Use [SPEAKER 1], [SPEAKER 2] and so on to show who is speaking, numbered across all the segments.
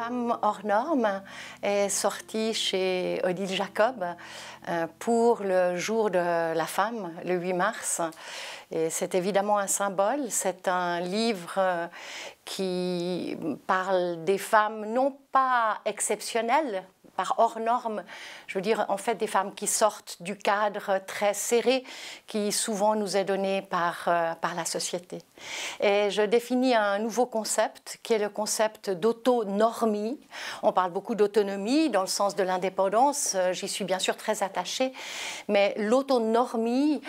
[SPEAKER 1] femme hors norme est sortie chez Odile Jacob euh, pour le jour de la femme, le 8 mars. Et c'est évidemment un symbole, c'est un livre euh, qui parle des femmes non pas exceptionnelles, par hors normes, je veux dire en fait des femmes qui sortent du cadre très serré qui souvent nous est donné par, euh, par la société. Et je définis un nouveau concept qui est le concept d'autonormie. On parle beaucoup d'autonomie dans le sens de l'indépendance, euh, j'y suis bien sûr très attachée, mais l'autonormie,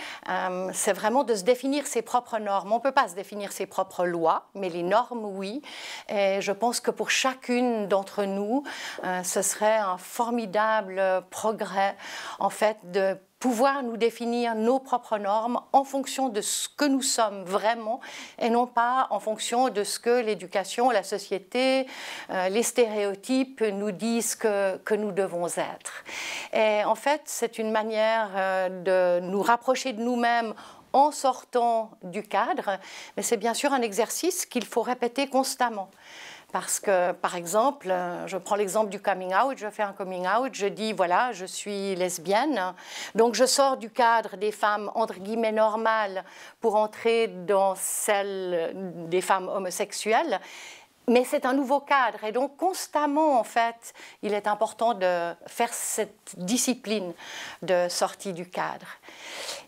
[SPEAKER 1] c'est vraiment de se définir ses propres normes. On ne peut pas se définir ses propres lois, mais les normes, oui. Et je pense que pour chacune d'entre nous, euh, ce serait un formidable progrès, en fait, de pouvoir nous définir nos propres normes en fonction de ce que nous sommes vraiment et non pas en fonction de ce que l'éducation, la société, euh, les stéréotypes nous disent que, nous devons être. Et en fait, c'est une manière euh, de nous rapprocher de nous-mêmes en sortant du cadre, mais c'est bien sûr un exercice qu'il faut répéter constamment. Parce que, par exemple, je prends l'exemple du coming out, je fais un coming out, je dis, voilà, je suis lesbienne. Donc, je sors du cadre des femmes, entre guillemets, normales pour entrer dans celle des femmes homosexuelles mais c'est un nouveau cadre. Et donc, constamment, en fait, il est important de faire cette discipline de sortie du cadre.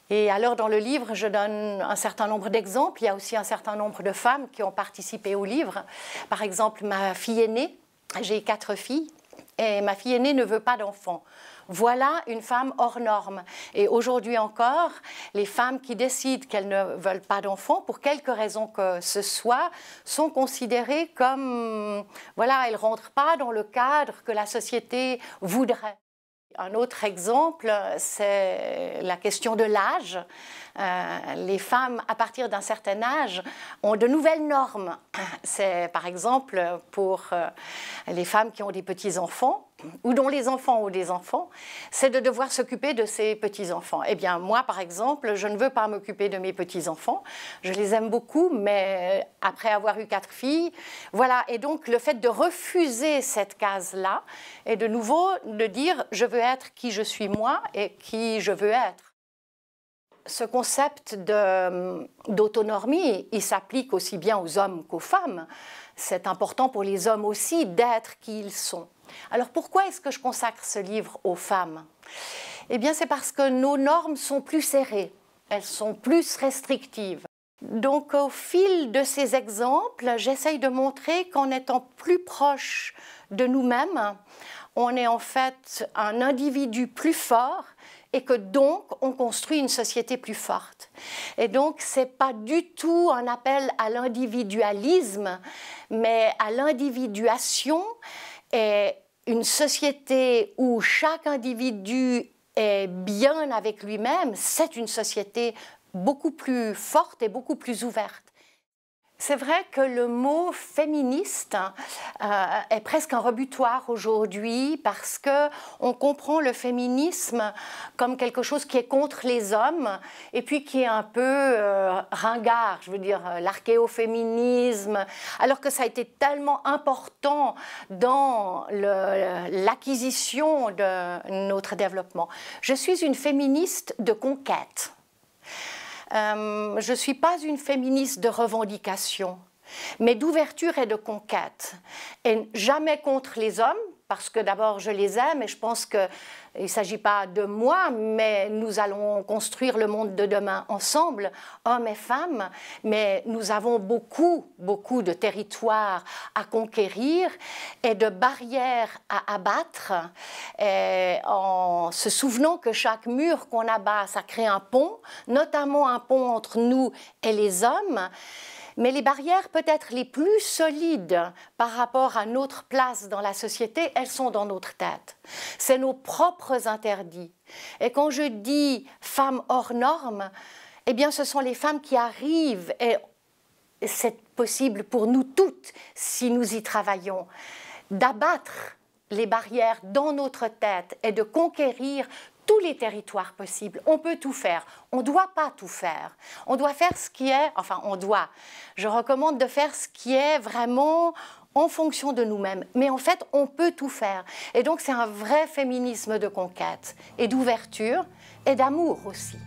[SPEAKER 1] Et alors, dans le livre, je donne un certain nombre d'exemples. Il y a aussi un certain nombre de femmes qui ont participé au livre. Par exemple, ma fille aînée, j'ai quatre filles et ma fille aînée ne veut pas d'enfant. Voilà une femme hors norme. Et aujourd'hui encore, les femmes qui décident qu'elles ne veulent pas d'enfants, pour quelque raison que ce soit, sont considérées comme, voilà, elles ne rentrent pas dans le cadre que la société voudrait. Un autre exemple, c'est la question de l'âge. Euh, les femmes, à partir d'un certain âge, ont de nouvelles normes. C'est par exemple pour euh, les femmes qui ont des petits-enfants ou dont les enfants ou des enfants, c'est de devoir s'occuper de ses petits-enfants. Eh bien, moi, par exemple, je ne veux pas m'occuper de mes petits-enfants. Je les aime beaucoup, mais après avoir eu quatre filles, voilà. Et donc, le fait de refuser cette case-là, et de nouveau de dire, je veux être qui je suis moi et qui je veux être ce concept hum, d'autonomie, il s'applique aussi bien aux hommes qu'aux femmes. C'est important pour les hommes aussi d'être qui ils sont. Alors pourquoi est-ce que je consacre ce livre aux femmes Eh bien c'est parce que nos normes sont plus serrées, elles sont plus restrictives. Donc au fil de ces exemples, j'essaye de montrer qu'en étant plus proche de nous-mêmes, on est en fait un individu plus fort et que donc on construit une société plus forte. Et donc n'est pas du tout un appel à l'individualisme, mais à l'individuation et une société où chaque individu est bien avec lui-même, c'est une société beaucoup plus forte et beaucoup plus ouverte. C'est vrai que le mot féministe euh, est presque un rebutoir aujourd'hui parce que on comprend le féminisme comme quelque chose qui est contre les hommes et puis qui est un peu euh, ringard, je veux dire l'archéoféminisme, alors que ça a été tellement important dans l'acquisition de notre développement. Je suis une féministe de conquête. Euh, je ne suis pas une féministe de revendication, mais d'ouverture et de conquête. Et jamais contre les hommes, parce que d'abord je les aime et je pense qu'il ne s'agit pas de moi, mais nous allons construire le monde de demain ensemble, hommes et femmes, mais nous avons beaucoup, beaucoup de territoires à conquérir et de barrières à abattre, et en se souvenant que chaque mur qu'on abat, ça crée un pont, notamment un pont entre nous et les hommes. Mais les barrières peut-être les plus solides par rapport à notre place dans la société, elles sont dans notre tête. C'est nos propres interdits. Et quand je dis femmes hors normes, eh bien ce sont les femmes qui arrivent et c'est possible pour nous toutes si nous y travaillons d'abattre les barrières dans notre tête et de conquérir tous les territoires possibles. On peut tout faire. On ne doit pas tout faire. On doit faire ce qui est, enfin on doit. Je recommande de faire ce qui est vraiment en fonction de nous-mêmes. Mais en fait, on peut tout faire. Et donc c'est un vrai féminisme de conquête et d'ouverture et d'amour aussi.